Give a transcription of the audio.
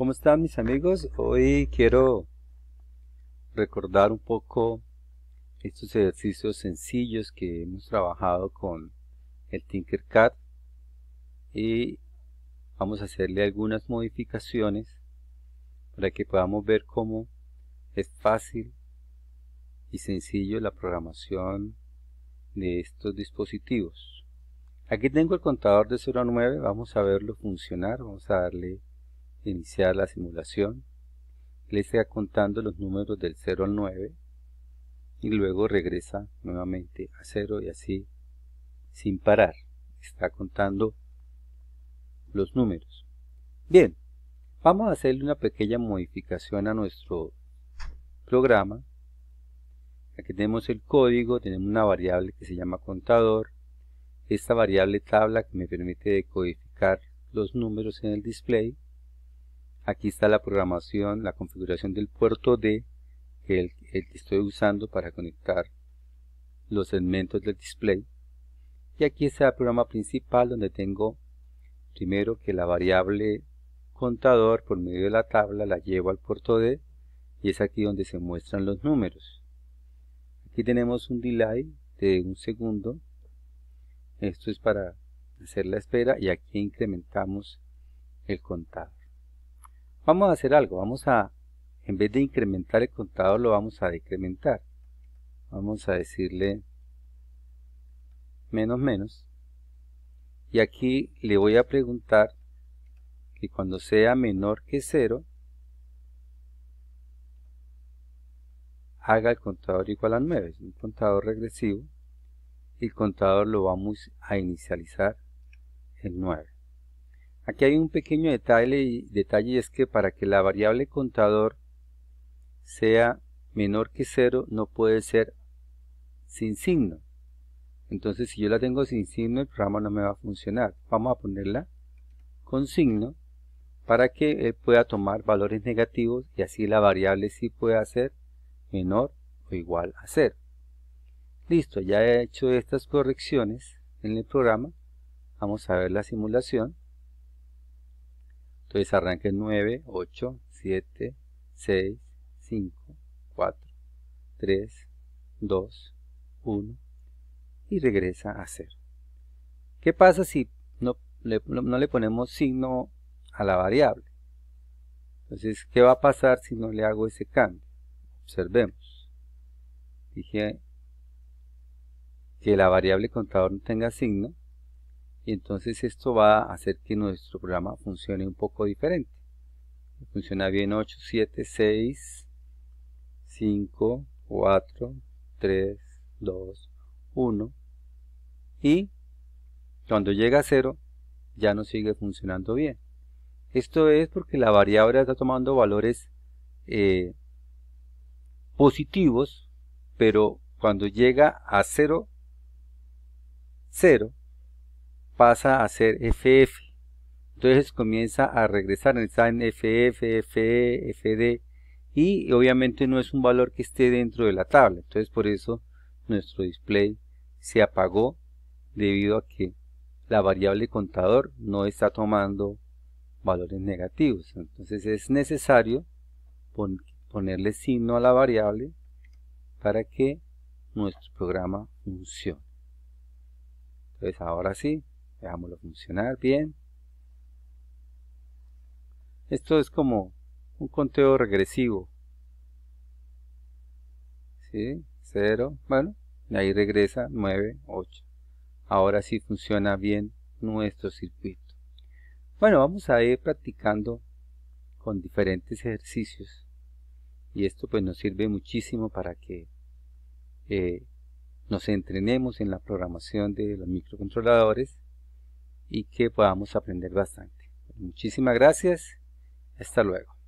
¿Cómo están mis amigos? Hoy quiero recordar un poco estos ejercicios sencillos que hemos trabajado con el Tinkercad y vamos a hacerle algunas modificaciones para que podamos ver cómo es fácil y sencillo la programación de estos dispositivos. Aquí tengo el contador de 0 a 9, vamos a verlo funcionar, vamos a darle iniciar la simulación, le está contando los números del 0 al 9 y luego regresa nuevamente a 0 y así sin parar. Está contando los números. Bien, vamos a hacerle una pequeña modificación a nuestro programa. Aquí tenemos el código, tenemos una variable que se llama contador. Esta variable tabla que me permite decodificar los números en el display aquí está la programación, la configuración del puerto D, el, el que estoy usando para conectar los segmentos del display. Y aquí está el programa principal donde tengo primero que la variable contador por medio de la tabla la llevo al puerto D y es aquí donde se muestran los números. Aquí tenemos un delay de un segundo. Esto es para hacer la espera y aquí incrementamos el contado. Vamos a hacer algo, vamos a, en vez de incrementar el contador, lo vamos a decrementar. Vamos a decirle menos menos. Y aquí le voy a preguntar que cuando sea menor que 0, haga el contador igual a 9. Es un contador regresivo. Y el contador lo vamos a inicializar en 9. Aquí hay un pequeño detalle y, detalle es que para que la variable contador sea menor que cero no puede ser sin signo. Entonces si yo la tengo sin signo el programa no me va a funcionar. Vamos a ponerla con signo para que él eh, pueda tomar valores negativos y así la variable sí pueda ser menor o igual a cero. Listo, ya he hecho estas correcciones en el programa. Vamos a ver la simulación. Entonces arranque 9, 8, 7, 6, 5, 4, 3, 2, 1 y regresa a 0. ¿Qué pasa si no le, no le ponemos signo a la variable? Entonces, ¿qué va a pasar si no le hago ese cambio? Observemos. Dije que la variable contador no tenga signo y entonces esto va a hacer que nuestro programa funcione un poco diferente. Funciona bien 8, 7, 6, 5, 4, 3, 2, 1 y cuando llega a 0 ya no sigue funcionando bien. Esto es porque la variable está tomando valores eh, positivos, pero cuando llega a 0, 0, pasa a ser FF. Entonces comienza a regresar, está en FF, FE, FD y obviamente no es un valor que esté dentro de la tabla. Entonces por eso nuestro display se apagó debido a que la variable contador no está tomando valores negativos. Entonces es necesario ponerle signo a la variable para que nuestro programa funcione. Entonces ahora sí, veámoslo funcionar bien. Esto es como un conteo regresivo. ¿Sí? 0, bueno, y ahí regresa 9, 8. Ahora sí funciona bien nuestro circuito. Bueno, vamos a ir practicando con diferentes ejercicios. Y esto pues nos sirve muchísimo para que eh, nos entrenemos en la programación de los microcontroladores y que podamos aprender bastante. Muchísimas gracias. Hasta luego.